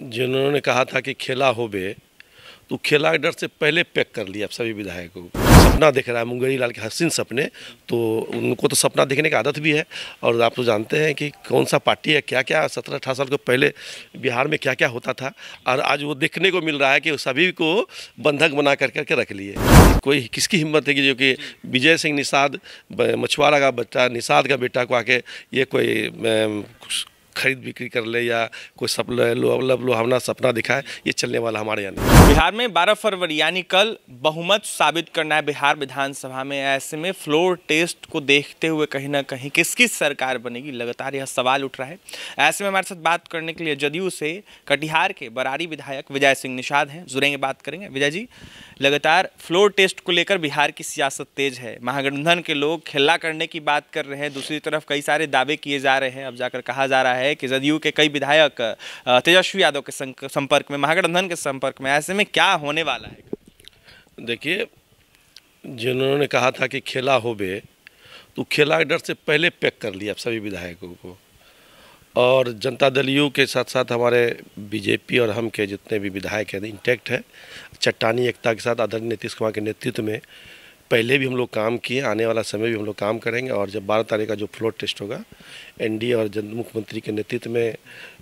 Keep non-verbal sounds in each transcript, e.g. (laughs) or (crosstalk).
जिन्होंने कहा था कि खेला हो बे तो खेला डर से पहले पैक कर लिया सभी विधायकों को सपना देख रहा है मुंगेरी लाल के हसीन सपने तो उनको तो सपना देखने की आदत भी है और आप तो जानते हैं कि कौन सा पार्टी है क्या क्या सत्रह अठारह साल के पहले बिहार में क्या क्या होता था और आज वो देखने को मिल रहा है कि सभी को बंधक बना कर करके रख लिए कोई किसकी हिम्मत है कि जो कि विजय सिंह निषाद मछुआरा का बच्चा निषाद का बेटा को आके ये कोई खरीद बिक्री कर ले या कोई सपना लब लुहावना सपना दिखाए ये चलने वाला हमारे यहाँ बिहार में 12 फरवरी यानी कल बहुमत साबित करना है बिहार विधानसभा में ऐसे में फ्लोर टेस्ट को देखते हुए कहीं ना कहीं किसकी सरकार बनेगी लगातार यह सवाल उठ रहा है ऐसे में हमारे साथ बात करने के लिए जदयू से कटिहार के बरारी विधायक विजय सिंह निषाद हैं जुड़ेंगे बात करेंगे विजय जी लगातार फ्लोर टेस्ट को लेकर बिहार की सियासत तेज है महागठबंधन के लोग खेला करने की बात कर रहे हैं दूसरी तरफ कई सारे दावे किए जा रहे हैं अब जाकर कहा जा रहा है है कि जदयू के कई विधायक तेजस्वी यादव के संपर्क में महागठबंधन के संपर्क में ऐसे में क्या होने वाला है देखिए जिन्होंने कहा था कि खेला हो बे तो खेला डर से पहले पैक कर लिया सभी विधायकों को और जनता दल यू के साथ साथ हमारे बीजेपी और हम के जितने भी विधायक हैं इंटैक्ट है चट्टानी एकता के साथ आदरणीय नीतीश कुमार के नेतृत्व में पहले भी हम लोग काम किए आने वाला समय भी हम लोग काम करेंगे और जब बारह तारीख का जो फ्लोर टेस्ट होगा एनडीए और जन मुख्यमंत्री के नेतृत्व में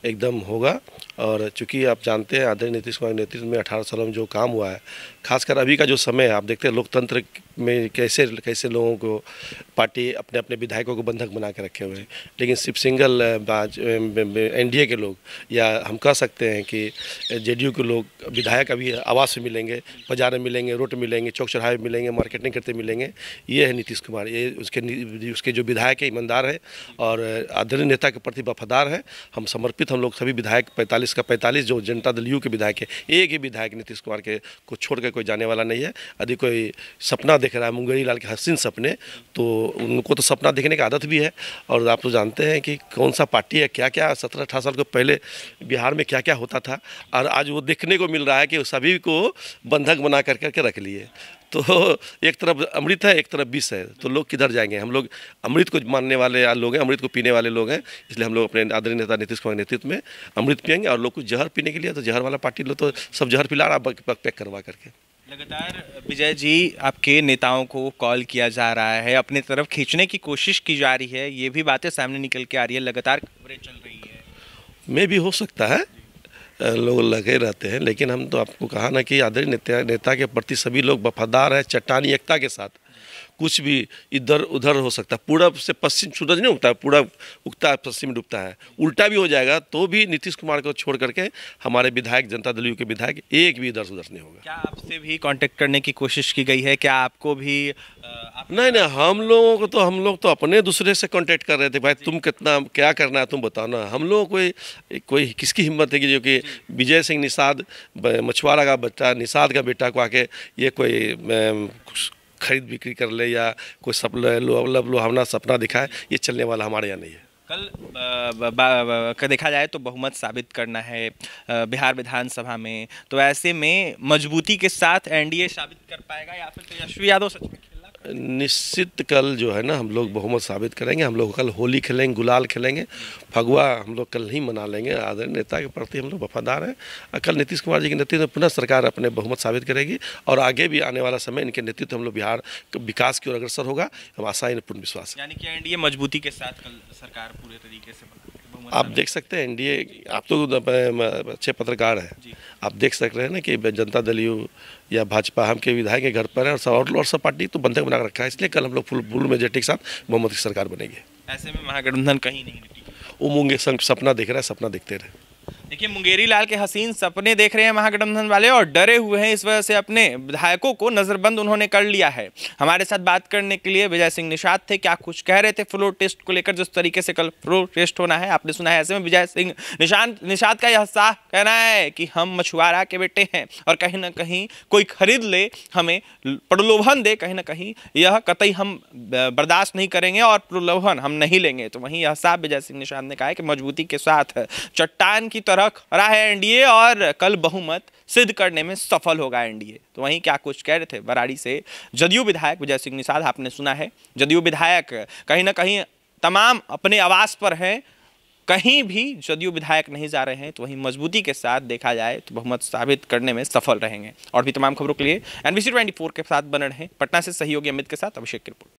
एकदम होगा और चूँकि आप जानते हैं आदरणीय नीतीश कुमार नेतृत्व में अठारह सालों में जो काम हुआ है खासकर अभी का जो समय है आप देखते हैं लोकतंत्र में कैसे कैसे लोगों को पार्टी अपने अपने विधायकों को बंधक बना के रखे हुए हैं लेकिन सिर्फ सिंगल एनडीए के लोग या हम कह सकते हैं कि जेडीयू के लोग विधायक अभी आवास में मिलेंगे बाजार में मिलेंगे रोड मिलेंगे चौक चौराहे मिलेंगे मार्केटिंग करते मिलेंगे ये है नीतीश कुमार ये उसके उसके जो विधायक है ईमानदार है और आदरणीय नेता के प्रति वफादार है हम समर्पित हम लोग सभी विधायक पैंतालीस का पैंतालीस जो जनता दल यू के विधायक है एक ही विधायक नीतीश कुमार के को छोड़ कर कोई जाने वाला नहीं है यदि कोई सपना देख रहा है मुंगेरी लाल के हसीन सपने तो उनको तो सपना देखने की आदत भी है और आप तो जानते हैं कि कौन सा पार्टी है क्या क्या सत्रह अठारह साल के पहले बिहार में क्या क्या होता था और आज वो देखने को मिल रहा है कि सभी को बंधक बना कर करके रख लिए तो (laughs) एक तरफ अमृत है एक तरफ विष है तो लोग किधर जाएंगे हम लोग अमृत को मानने वाले लोग हैं अमृत को पीने वाले लोग हैं इसलिए हम लोग अपने आदरणीय नेता नीतीश कुमार नेतृत्व में अमृत पियेंगे और लोग को जहर पीने के लिए तो जहर वाला पार्टी लोग तो सब जहर पिला रहा पैक करवा करके लगातार विजय जी आपके नेताओं को कॉल किया जा रहा है अपने तरफ खींचने की कोशिश की जा रही है ये भी बातें सामने निकल के आ रही है लगातार खबरें चल रही है मे भी हो सकता है लोग लगे रहते हैं लेकिन हम तो आपको कहा ना कि आदरणीय नेता, नेता के प्रति सभी लोग वफादार हैं चट्टानी एकता के साथ कुछ भी इधर उधर हो सकता है पूरब से पश्चिम सूरज नहीं उगता पूरब उगता है पश्चिम डूबता है उल्टा भी हो जाएगा तो भी नीतीश कुमार को छोड़ करके हमारे विधायक जनता दल के विधायक एक भी इधर उधर नहीं होगा क्या आपसे भी कांटेक्ट करने की कोशिश की गई है क्या आपको भी आप नहीं नहीं हम लोगों को तो हम लोग तो अपने दूसरे से कॉन्टेक्ट कर रहे थे भाई तुम कितना क्या करना है तुम बताओ ना हम लोगों कोई कोई किसकी हिम्मत है कि जो कि विजय सिंह निषाद मछुआरा का बच्चा निषाद का बेटा को आके ये कोई खरीद बिक्री कर ले या कोई सपना मतलब लुभावना सपना दिखाए ये चलने वाला हमारे यहाँ नहीं है कल का देखा जाए तो बहुमत साबित करना है बिहार विधानसभा में तो ऐसे में मजबूती के साथ एनडीए साबित कर पाएगा या फिर तेजस्वी तो यादव सच में निश्चित कल जो है ना हम लोग बहुमत साबित करेंगे हम लोग कल होली खेलेंगे गुलाल खेलेंगे फगुआ हम लोग कल ही मना लेंगे आदरणीय नेता के प्रति हम लोग वफादार हैं कल नीतीश कुमार जी के नेतृत्व में पुनः सरकार अपने बहुमत साबित करेगी और आगे भी आने वाला समय इनके नेतृत्व हम लोग बिहार विकास की ओर अग्रसर होगा हम आशा इन पूर्ण विश्वास यानी कि एनडीए मजबूती के साथ कल सरकार पूरे तरीके से आप देख सकते हैं एनडीए आप तो अच्छे पत्रकार हैं आप देख सक रहे हैं ना कि जनता दल यू या भाजपा हम के विधायक के घर पर है और सब और, और सब पार्टी तो बंधक बना रखा है इसलिए कल हम लोग फुल फुल मेजोरिटी के साथ बहुमत की सरकार बनेगी ऐसे में महागठबंधन कहीं नहीं वो मूंगे सपना देख रहा है सपना देखते रहे देखिए मुंगेरी लाल के हसीन सपने देख रहे हैं महागठबंधन वाले और डरे हुए हैं इस वजह से अपने विधायकों को नज़रबंद उन्होंने कर लिया है हमारे साथ बात करने के लिए विजय सिंह निषाद थे क्या कुछ कह रहे थे फ्लोर टेस्ट को लेकर जिस तरीके से कल फ्लोर टेस्ट होना है आपने सुना है ऐसे में विजय सिंह निशान निषाद का यह साफ कहना है कि हम मछुआरा के बेटे हैं और कहीं ना कहीं कोई खरीद ले हमें प्रलोभन दे कहीं ना कहीं यह कतई हम बर्दाश्त नहीं करेंगे और प्रलोभन हम नहीं लेंगे तो वहीं यह साफ विजय सिंह निषाद ने कहा है कि मजबूती के साथ चट्टान की तरह तरह खड़ा है एनडीए और कल बहुमत सिद्ध करने में सफल होगा एनडीए तो वहीं क्या कुछ कह रहे थे बराड़ी से जदयू विधायक विजय सिंह निषाद आपने सुना है जदयू विधायक कहीं ना कहीं तमाम अपने आवास पर हैं कहीं भी जदयू विधायक नहीं जा रहे हैं तो वहीं मजबूती के साथ देखा जाए तो बहुमत साबित करने में सफल रहेंगे और भी तमाम खबरों के लिए एनबीसी ट्वेंटी के साथ बने रहें पटना से सहयोगी अमित के साथ अभिषेक की रिपोर्ट